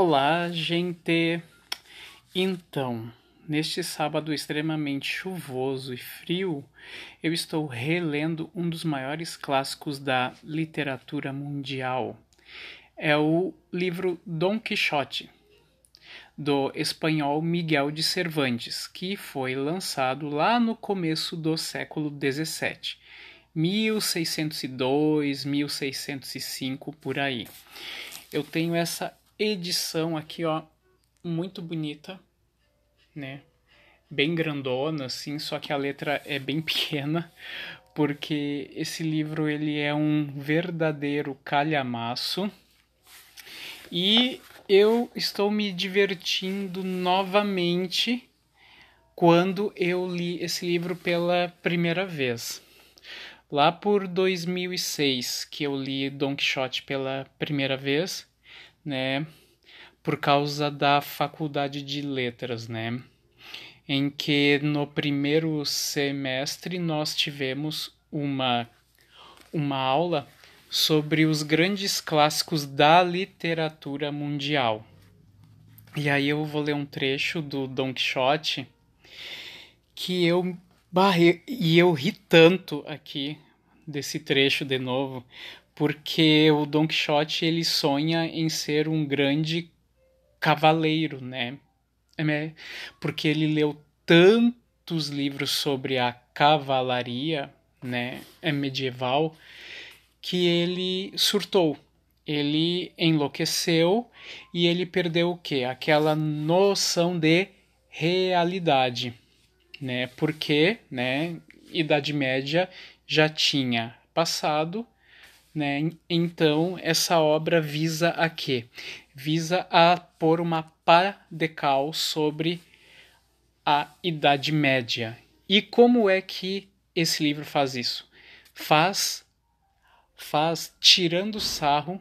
Olá, gente! Então, neste sábado extremamente chuvoso e frio, eu estou relendo um dos maiores clássicos da literatura mundial. É o livro Dom Quixote, do espanhol Miguel de Cervantes, que foi lançado lá no começo do século XVII. 1602, 1605 por aí. Eu tenho essa edição aqui, ó, muito bonita, né? Bem grandona, assim, só que a letra é bem pequena, porque esse livro ele é um verdadeiro calhamaço. E eu estou me divertindo novamente quando eu li esse livro pela primeira vez. Lá por 2006 que eu li Don Quixote pela primeira vez, né? Por causa da faculdade de letras, né? Em que no primeiro semestre nós tivemos uma, uma aula sobre os grandes clássicos da literatura mundial. E aí eu vou ler um trecho do Don Quixote que eu barrei e eu ri tanto aqui desse trecho de novo, porque o Don Quixote ele sonha em ser um grande cavaleiro, né? É, né? Porque ele leu tantos livros sobre a cavalaria, né, é medieval, que ele surtou ele enlouqueceu e ele perdeu o quê? Aquela noção de realidade, né? Porque, né, Idade Média já tinha passado né? Então, essa obra visa a quê? Visa a pôr uma de cal sobre a Idade Média. E como é que esse livro faz isso? Faz, faz tirando sarro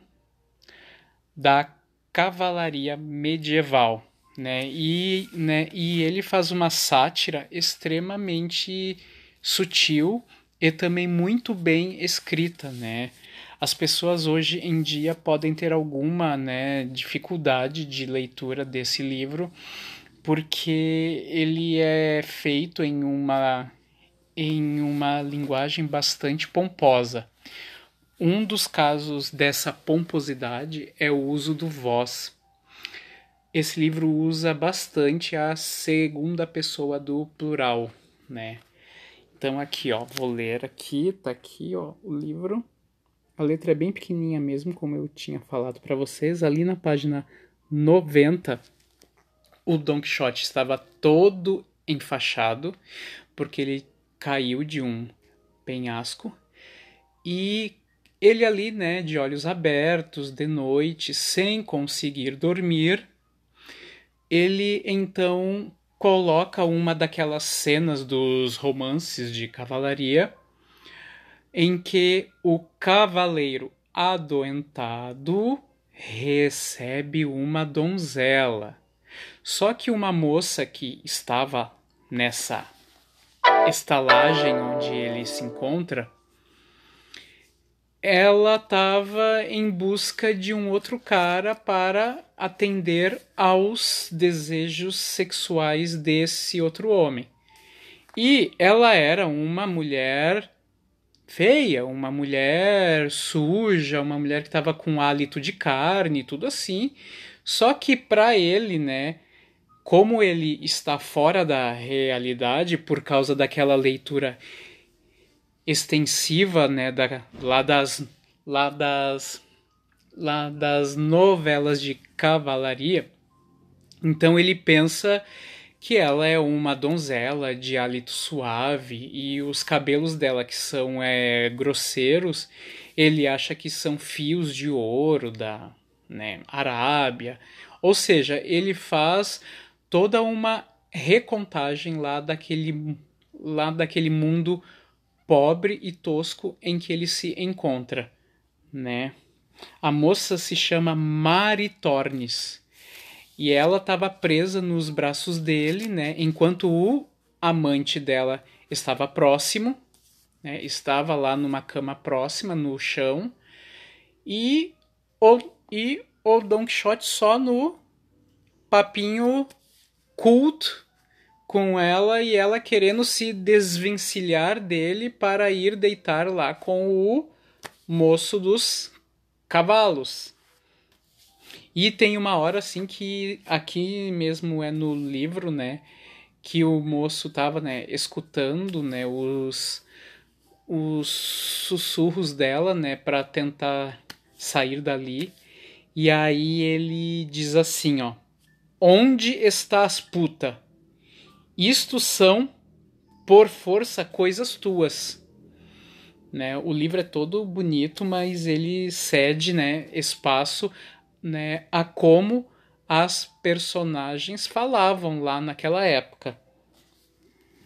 da cavalaria medieval, né? E, né, e ele faz uma sátira extremamente sutil e também muito bem escrita, né? as pessoas hoje em dia podem ter alguma né, dificuldade de leitura desse livro, porque ele é feito em uma, em uma linguagem bastante pomposa. Um dos casos dessa pomposidade é o uso do voz. Esse livro usa bastante a segunda pessoa do plural, né? Então aqui, ó, vou ler aqui, tá aqui, ó, o livro. A letra é bem pequenininha mesmo, como eu tinha falado para vocês. Ali na página 90, o Don Quixote estava todo enfaixado, porque ele caiu de um penhasco. E ele ali, né, de olhos abertos, de noite, sem conseguir dormir, ele então coloca uma daquelas cenas dos romances de cavalaria em que o cavaleiro adoentado recebe uma donzela. Só que uma moça que estava nessa estalagem onde ele se encontra, ela estava em busca de um outro cara para atender aos desejos sexuais desse outro homem. E ela era uma mulher feia, uma mulher suja, uma mulher que estava com hálito de carne, tudo assim. Só que para ele, né, como ele está fora da realidade por causa daquela leitura extensiva, né, da, lá das lá das lá das novelas de cavalaria. Então ele pensa que ela é uma donzela de hálito suave e os cabelos dela que são é, grosseiros, ele acha que são fios de ouro da né, Arábia. Ou seja, ele faz toda uma recontagem lá daquele, lá daquele mundo pobre e tosco em que ele se encontra, né? A moça se chama Mari Tornes e ela estava presa nos braços dele, né? Enquanto o amante dela estava próximo, né? Estava lá numa cama próxima, no chão. E o, e o Don Quixote só no papinho culto com ela e ela querendo se desvencilhar dele para ir deitar lá com o moço dos cavalos. E tem uma hora assim que aqui mesmo é no livro, né, que o moço tava, né, escutando, né, os os sussurros dela, né, para tentar sair dali. E aí ele diz assim, ó: Onde estás, puta? Isto são por força coisas tuas. Né? O livro é todo bonito, mas ele cede né, espaço né, a como as personagens falavam lá naquela época.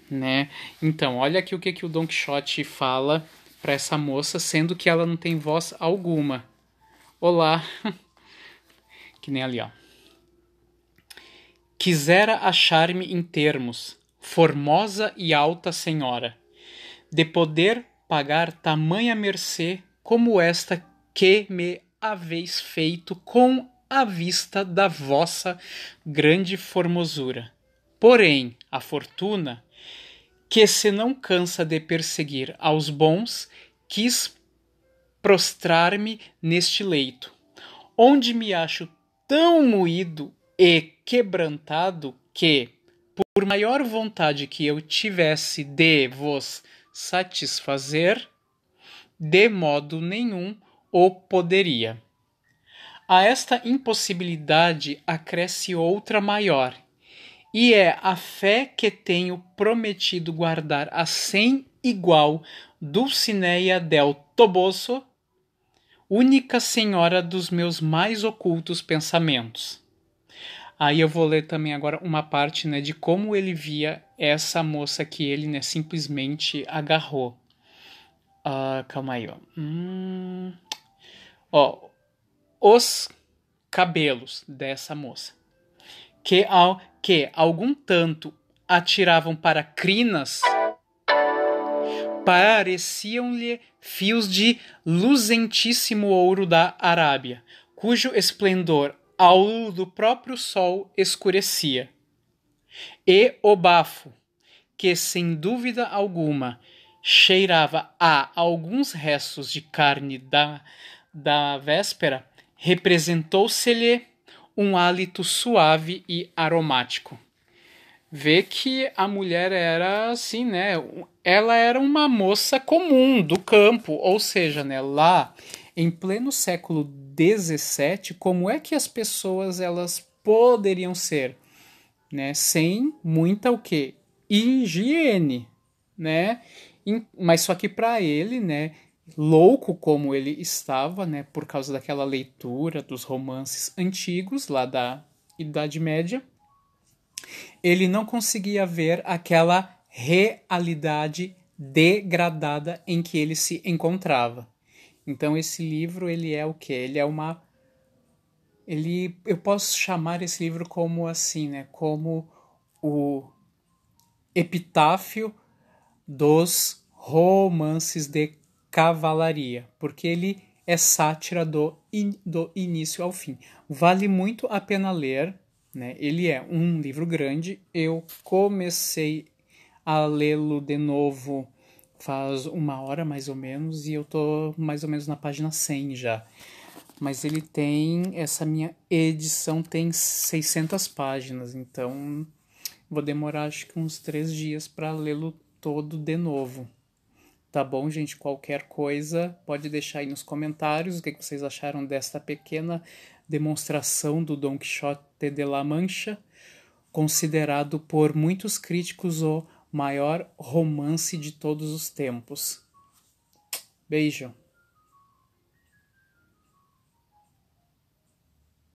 Né? Então, olha aqui o que, que o Don Quixote fala para essa moça, sendo que ela não tem voz alguma. Olá. que nem ali, ó. Quisera achar-me em termos, formosa e alta senhora, de poder pagar tamanha mercê como esta que me haveis feito com a vista da vossa grande formosura. Porém, a fortuna, que se não cansa de perseguir aos bons, quis prostrar-me neste leito, onde me acho tão moído e quebrantado que, por maior vontade que eu tivesse de vos satisfazer, de modo nenhum ou poderia. A esta impossibilidade acresce outra maior, e é a fé que tenho prometido guardar a sem igual Dulcinea del Toboso, única senhora dos meus mais ocultos pensamentos. Aí eu vou ler também agora uma parte né, de como ele via essa moça que ele né, simplesmente agarrou. Uh, calma aí, ó. Hum... Ó, os cabelos dessa moça, que ao que algum tanto atiravam para crinas, pareciam-lhe fios de luzentíssimo ouro da Arábia, cujo esplendor ao do próprio sol escurecia. E o bafo, que sem dúvida alguma cheirava a alguns restos de carne da da véspera, representou-se-lhe um hálito suave e aromático. Vê que a mulher era assim, né? Ela era uma moça comum do campo, ou seja, né, lá em pleno século 17, como é que as pessoas elas poderiam ser, né, sem muita o quê? Higiene, né? Mas só que para ele, né, louco como ele estava, né, por causa daquela leitura dos romances antigos lá da Idade Média, ele não conseguia ver aquela realidade degradada em que ele se encontrava. Então esse livro ele é o que? Ele é uma ele eu posso chamar esse livro como assim, né, como o epitáfio dos romances de Cavalaria, porque ele é sátira do, in, do início ao fim. Vale muito a pena ler, né? Ele é um livro grande. Eu comecei a lê-lo de novo faz uma hora mais ou menos e eu tô mais ou menos na página 100 já. Mas ele tem essa minha edição tem 600 páginas, então vou demorar acho que uns três dias para lê-lo todo de novo. Tá bom, gente? Qualquer coisa, pode deixar aí nos comentários o é que vocês acharam desta pequena demonstração do Don Quixote de la Mancha, considerado por muitos críticos o maior romance de todos os tempos. Beijo!